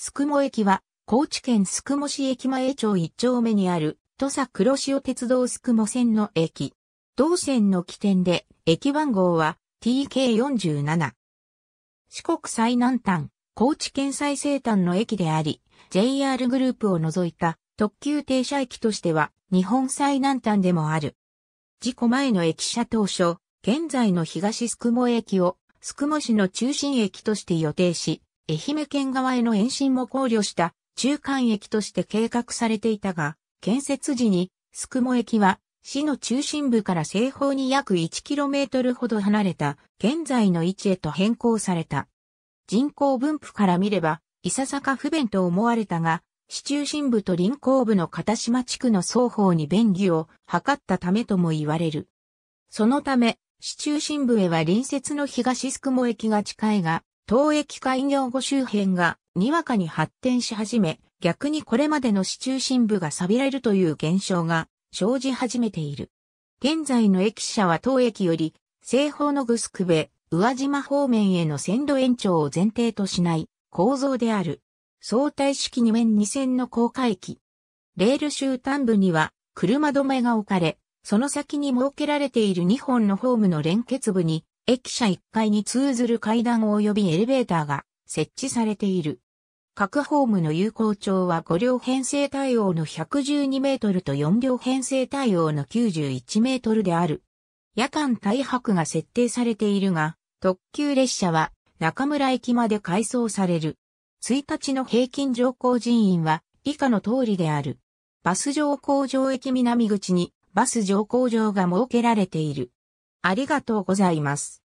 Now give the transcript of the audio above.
宿毛駅は、高知県宿毛市駅前町一丁目にある、土佐黒潮鉄道宿毛線の駅。同線の起点で、駅番号は TK47。四国最南端、高知県最西端の駅であり、JR グループを除いた特急停車駅としては、日本最南端でもある。事故前の駅舎当初、現在の東宿毛駅を、宿毛市の中心駅として予定し、愛媛県側への延伸も考慮した中間駅として計画されていたが、建設時に、宿毛駅は、市の中心部から西方に約 1km ほど離れた、現在の位置へと変更された。人口分布から見れば、いささか不便と思われたが、市中心部と臨港部の片島地区の双方に便宜を図ったためとも言われる。そのため、市中心部へは隣接の東宿毛駅が近いが、東駅開業後周辺がにわかに発展し始め、逆にこれまでの市中心部が錆びられるという現象が生じ始めている。現在の駅舎は当駅より西方のグスクベ、宇和島方面への線路延長を前提としない構造である。相対式2面2線の高架駅。レール終端部には車止めが置かれ、その先に設けられている2本のホームの連結部に駅舎1階に通ずる階段及びエレベーターが設置されている。各ホームの有効長は5両編成対応の112メートルと4両編成対応の91メートルである。夜間大白が設定されているが、特急列車は中村駅まで改装される。1日の平均乗降人員は以下の通りである。バス乗降場駅南口にバス乗降場が設けられている。ありがとうございます。